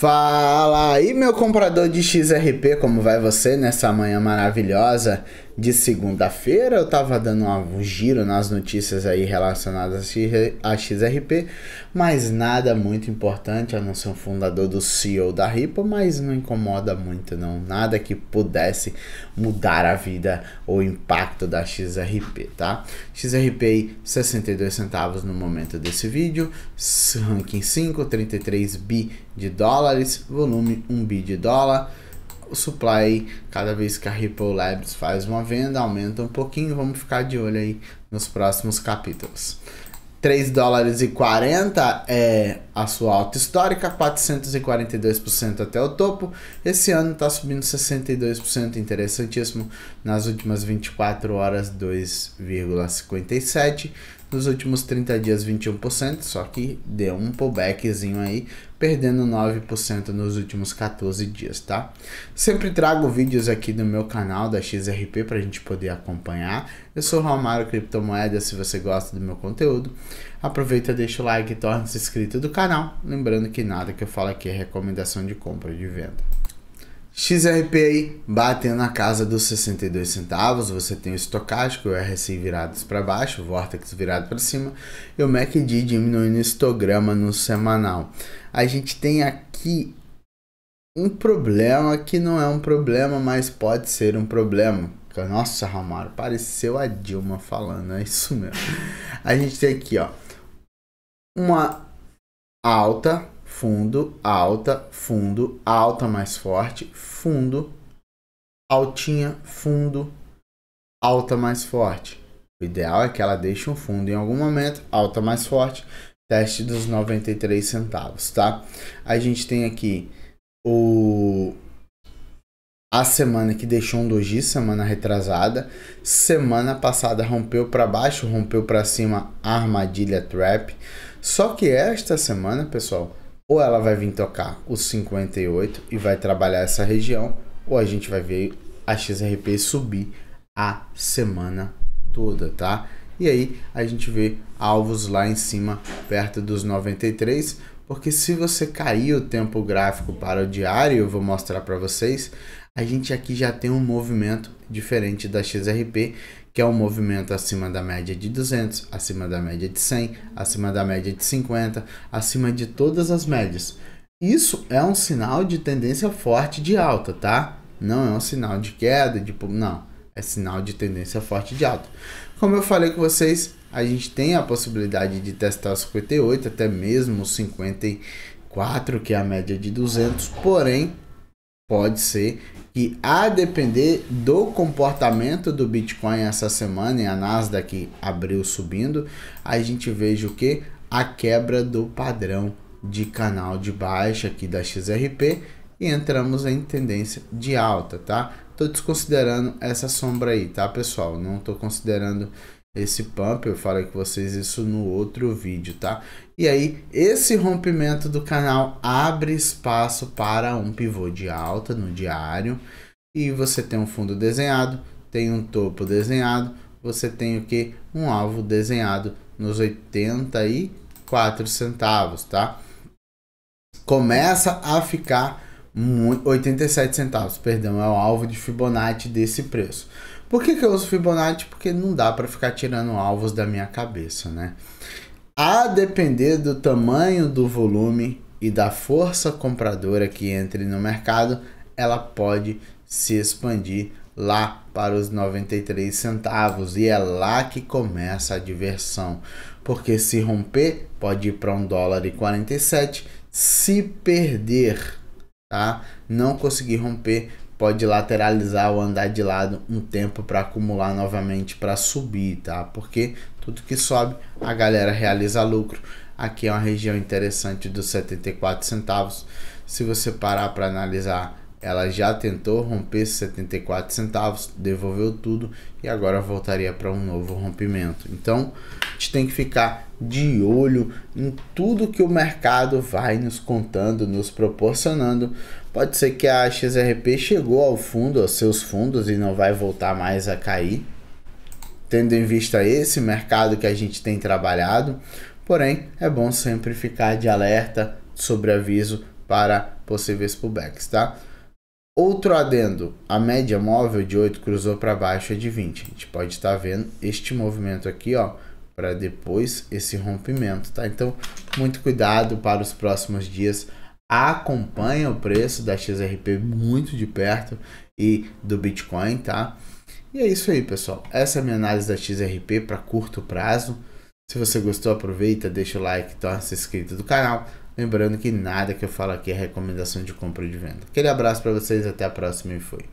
Fala aí, meu comprador de XRP, como vai você nessa manhã maravilhosa de segunda-feira? Eu tava dando um giro nas notícias aí relacionadas a XRP, mas nada muito importante, a não ser o fundador do CEO da Ripple, mas não incomoda muito não, nada que pudesse mudar a vida ou impacto da XRP, tá? XRP 62 centavos no momento desse vídeo, ranking 5, 33 bi de dólar dólares, volume 1 bi de dólar. O supply, cada vez que a Ripple Labs faz uma venda, aumenta um pouquinho. Vamos ficar de olho aí nos próximos capítulos. 3 dólares e 40 é a sua alta histórica, 442% até o topo. Esse ano está subindo 62%, interessantíssimo. Nas últimas 24 horas, 2,57%. Nos últimos 30 dias, 21%, só que deu um pullbackzinho aí, perdendo 9% nos últimos 14 dias, tá? Sempre trago vídeos aqui do meu canal da XRP para a gente poder acompanhar. Eu sou o Romário Criptomoedas, se você gosta do meu conteúdo, aproveita, deixa o like e torna-se inscrito do canal canal. Lembrando que nada que eu falo aqui é recomendação de compra e de venda. XRP aí batendo na casa dos 62 centavos, você tem o estocástico, o RSI virados para baixo, o Vortex virado para cima e o MACD diminuindo o histograma no semanal. A gente tem aqui um problema que não é um problema, mas pode ser um problema. Nossa, Romário, pareceu a Dilma falando, é isso mesmo. A gente tem aqui, ó, uma alta, fundo, alta, fundo, alta mais forte, fundo, altinha, fundo, alta mais forte. O ideal é que ela deixe um fundo em algum momento, alta mais forte, teste dos 93 centavos, tá? A gente tem aqui o a semana que deixou um doji, semana retrasada, semana passada rompeu para baixo, rompeu para cima, armadilha trap. Só que esta semana, pessoal, ou ela vai vir tocar os 58 e vai trabalhar essa região, ou a gente vai ver a XRP subir a semana toda, tá? E aí a gente vê alvos lá em cima, perto dos 93, porque se você cair o tempo gráfico para o diário, eu vou mostrar para vocês, a gente aqui já tem um movimento diferente da XRP, que é um movimento acima da média de 200, acima da média de 100, acima da média de 50, acima de todas as médias. Isso é um sinal de tendência forte de alta, tá? Não é um sinal de queda, de não, é sinal de tendência forte de alta. Como eu falei com vocês, a gente tem a possibilidade de testar 58, até mesmo 54, que é a média de 200, porém pode ser que a depender do comportamento do Bitcoin essa semana, e a Nasdaq abriu subindo, a gente veja o que? A quebra do padrão de canal de baixa aqui da XRP e entramos em tendência de alta, tá? Tô desconsiderando essa sombra aí, tá, pessoal? Não tô considerando esse pump, eu falei com vocês isso no outro vídeo, tá? E aí, esse rompimento do canal abre espaço para um pivô de alta no diário. E você tem um fundo desenhado, tem um topo desenhado, você tem o que? Um alvo desenhado nos 84 centavos, tá? Começa a ficar 87 centavos, perdão, é o alvo de Fibonacci desse preço. Por que, que eu uso Fibonacci? Porque não dá para ficar tirando alvos da minha cabeça, né? A depender do tamanho do volume e da força compradora que entre no mercado, ela pode se expandir lá para os 93 centavos e é lá que começa a diversão, porque se romper pode ir para um dólar e 47, se perder tá? Não conseguir romper, pode lateralizar ou andar de lado um tempo para acumular novamente para subir, tá? Porque tudo que sobe, a galera realiza lucro. Aqui é uma região interessante dos 74 centavos. Se você parar para analisar ela já tentou romper 74 centavos, devolveu tudo e agora voltaria para um novo rompimento. Então, a gente tem que ficar de olho em tudo que o mercado vai nos contando, nos proporcionando. Pode ser que a XRP chegou ao fundo, aos seus fundos e não vai voltar mais a cair, tendo em vista esse mercado que a gente tem trabalhado. Porém, é bom sempre ficar de alerta sobre aviso para possíveis pullbacks, tá? Outro adendo, a média móvel de 8 cruzou para baixo é de 20. A gente pode estar tá vendo este movimento aqui, ó, para depois esse rompimento, tá? Então, muito cuidado para os próximos dias. Acompanha o preço da XRP muito de perto e do Bitcoin, tá? E é isso aí, pessoal. Essa é a minha análise da XRP para curto prazo. Se você gostou, aproveita, deixa o like, torna-se inscrito do canal Lembrando que nada que eu falo aqui é recomendação de compra ou de venda. Aquele abraço para vocês, até a próxima e fui.